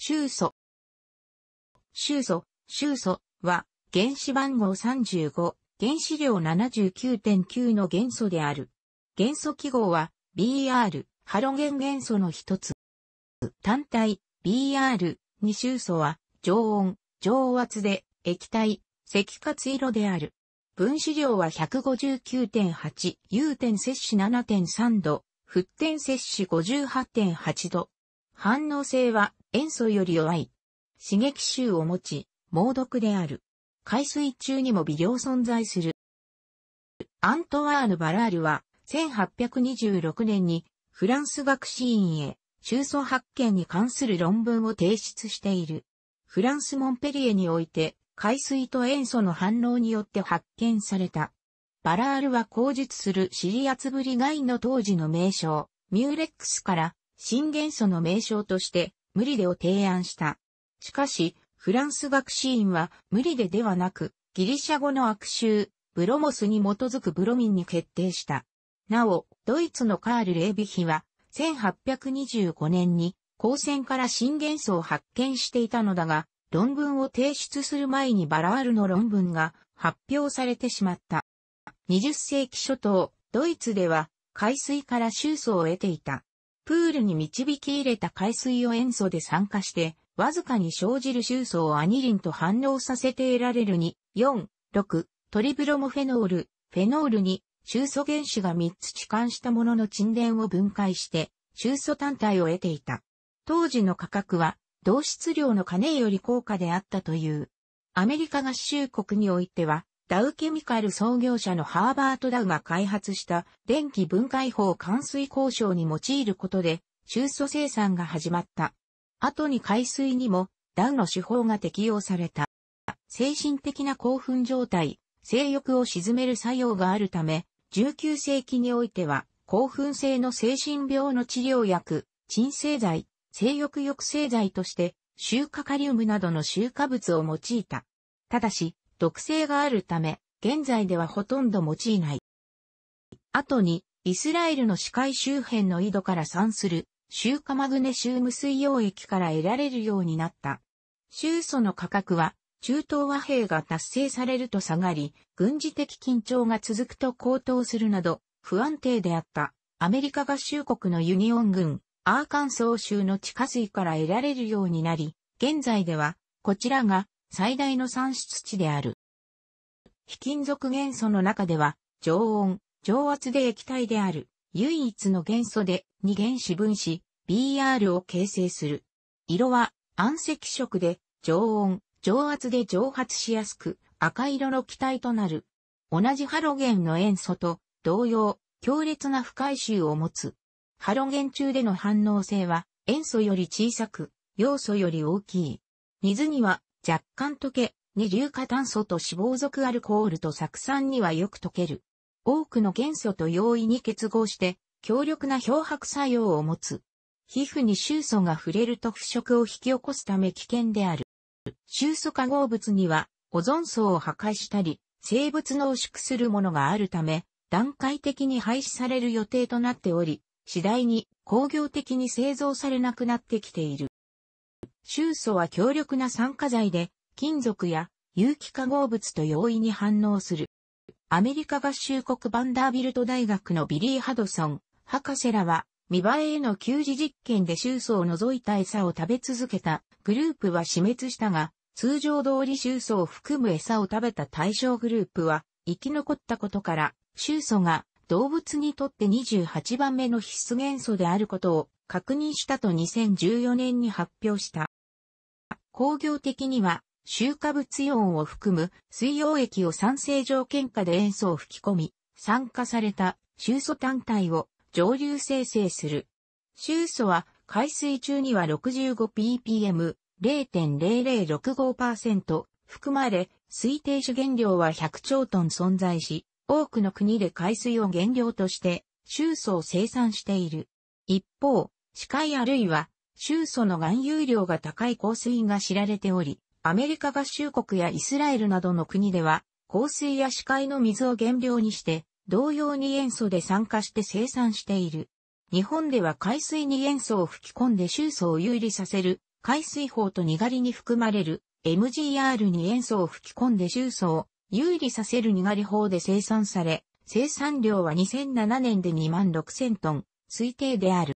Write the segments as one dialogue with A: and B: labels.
A: 臭素。臭素、臭素は原子番号35、原子量79.9の元素である。元素記号は BR、ハロゲン元素の一つ。単体 BR に臭素は常温、常圧で液体、赤活色である。分子量は159.8、有点摂氏7.3度、沸点摂氏58.8度、反応性は塩素より弱い。刺激臭を持ち、猛毒である。海水中にも微量存在する。アントワーヌ・バラールは、1826年にフランス学士院へ、中素発見に関する論文を提出している。フランス・モンペリエにおいて、海水と塩素の反応によって発見された。バラールは口述するシリアツブリガインの当時の名称、ミューレックスから新元素の名称として、ムリデを提案した。しかし、フランス学士院は、ムリデではなく、ギリシャ語の悪臭、ブロモスに基づくブロミンに決定した。なお、ドイツのカール・レービヒは、1825年に、光線から新元素を発見していたのだが、論文を提出する前にバラールの論文が発表されてしまった。20世紀初頭、ドイツでは海水から臭素を得ていた。プールに導き入れた海水を塩素で酸化して、わずかに生じる臭素をアニリンと反応させて得られるに、4、6、トリブロモフェノール、フェノールに、臭素原子が3つ置換したものの沈殿を分解して、臭素単体を得ていた。当時の価格は、同質量の金より高価であったという。アメリカ合衆国においては、ダウケミカル創業者のハーバート・ダウが開発した電気分解法冠水交渉に用いることで、中素生産が始まった。後に海水にもダウの手法が適用された。精神的な興奮状態、性欲を沈める作用があるため、19世紀においては、興奮性の精神病の治療薬、鎮静剤、性欲抑制剤として、シューカカリウムなどの臭化物を用いた。ただし、毒性があるため、現在ではほとんど用いない。後に、イスラエルの視界周辺の井戸から産する、塩化マグネシウム水溶液から得られるようになった。塩素の価格は、中東和平が達成されると下がり、軍事的緊張が続くと高騰するなど、不安定であった。アメリカ合衆国のユニオン軍、アーカンソー州の地下水から得られるようになり、現在では、こちらが最大の産出地である。非金属元素の中では、常温、常圧で液体である、唯一の元素で二原子分子、BR を形成する。色は暗赤色で、常温、常圧で蒸発しやすく、赤色の気体となる。同じハロゲンの塩素と同様、強烈な不回収を持つ。ハロゲン中での反応性は、塩素より小さく、要素より大きい。水には若干溶け、二硫化炭素と脂肪属アルコールと酢酸にはよく溶ける。多くの元素と容易に結合して、強力な漂白作用を持つ。皮膚に臭素が触れると腐食を引き起こすため危険である。臭素化合物には、オゾン層を破壊したり、生物濃縮するものがあるため、段階的に廃止される予定となっており、次第に工業的に製造されなくなってきている。臭素は強力な酸化剤で、金属や有機化合物と容易に反応する。アメリカ合衆国バンダービルト大学のビリー・ハドソン、博士らは、見栄えへの給仕実験で臭素を除いた餌を食べ続けたグループは死滅したが、通常通り臭素を含む餌を食べた対象グループは生き残ったことから、臭素が動物にとって28番目の必須元素であることを確認したと2014年に発表した。工業的には、臭化物イオンを含む水溶液を酸性条件下で塩素を吹き込み、酸化された臭素単体を上流生成する。臭素は海水中には 65ppm、0.0065%含まれ、推定主原料は100兆トン存在し、多くの国で海水を原料として、臭素を生産している。一方、視界あるいは州素の含有量が高い香水が知られており、アメリカ合衆国やイスラエルなどの国では、香水や視界の水を原料にして、同様に塩素で酸化して生産している。日本では海水に塩素を吹き込んで臭素を有利させる、海水法とにがりに含まれる、MGR に塩素を吹き込んで臭素を有利させるにがり法で生産され、生産量は2007年で2万6000トン、推定である。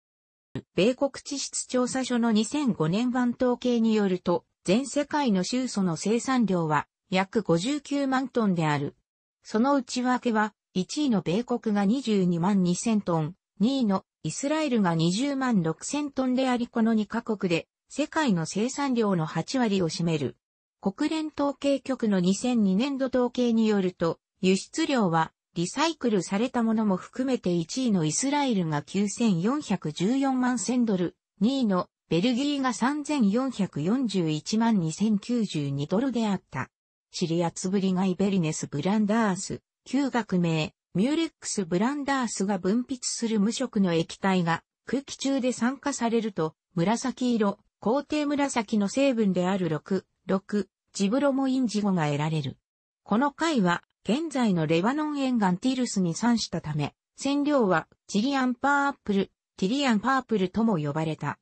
A: 米国地質調査所の2005年版統計によると、全世界の州素の生産量は約59万トンである。その内訳は、1位の米国が22万2000トン、2位のイスラエルが20万6000トンでありこの2カ国で世界の生産量の8割を占める。国連統計局の2002年度統計によると、輸出量はリサイクルされたものも含めて1位のイスラエルが9414万1000ドル、2位のベルギーが3441万2092ドルであった。シリアツブリガイベリネス・ブランダース、旧学名、ミューレックス・ブランダースが分泌する無色の液体が空気中で酸化されると、紫色、皇帝紫の成分である6、6、ジブロモインジゴが得られる。この回は、現在のレバノン沿岸ティルスに産したため、染料はチリアンパープル、ティリアンパープルとも呼ばれた。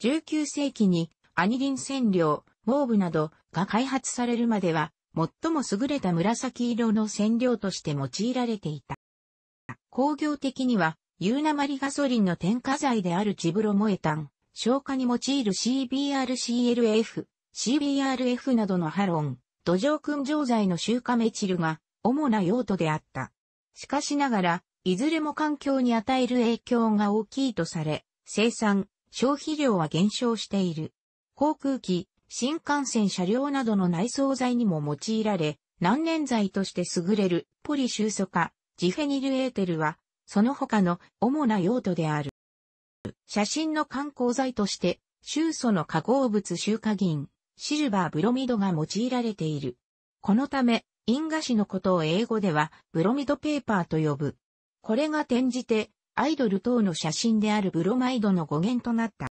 A: 19世紀にアニリン染料、モーブなどが開発されるまでは、最も優れた紫色の染料として用いられていた。工業的には、ユーナマリガソリンの添加剤であるジブロモエタン、消化に用いる CBRCLF、CBRF などのハロン、土壌燻蒸剤の臭カ・メチルが主な用途であった。しかしながら、いずれも環境に与える影響が大きいとされ、生産、消費量は減少している。航空機、新幹線車両などの内装材にも用いられ、難燃剤として優れるポリ収素化、ジフェニルエーテルは、その他の主な用途である。写真の観光剤として、臭素の化合物臭化銀、シルバーブロミドが用いられている。このため、因果紙のことを英語ではブロミドペーパーと呼ぶ。これが転じて、アイドル等の写真であるブロマイドの語源となった。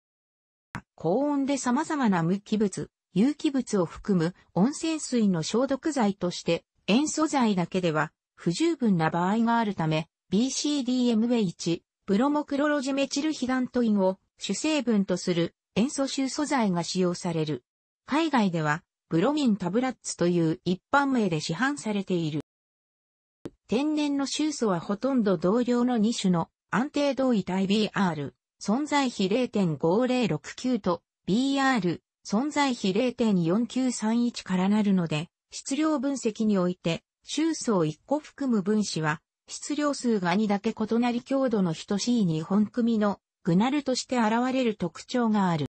A: 高温で様々な無機物、有機物を含む温泉水の消毒剤として、塩素剤だけでは不十分な場合があるため、BCDMA1、ブロモクロロジメチルヒダントインを主成分とする塩素臭素剤が使用される。海外ではブロミンタブラッツという一般名で市販されている。天然の臭素はほとんど同量の2種の安定同位体 BR、存在比0.5069と BR、存在比0.4931からなるので、質量分析において、臭素を1個含む分子は、質量数が2だけ異なり強度の等しい日本組のグナルとして現れる特徴がある。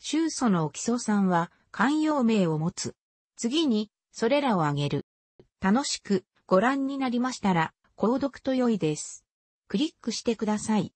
A: 臭素の基礎酸は汎用名を持つ。次に、それらを挙げる。楽しくご覧になりましたら、購読と良いです。クリックしてください。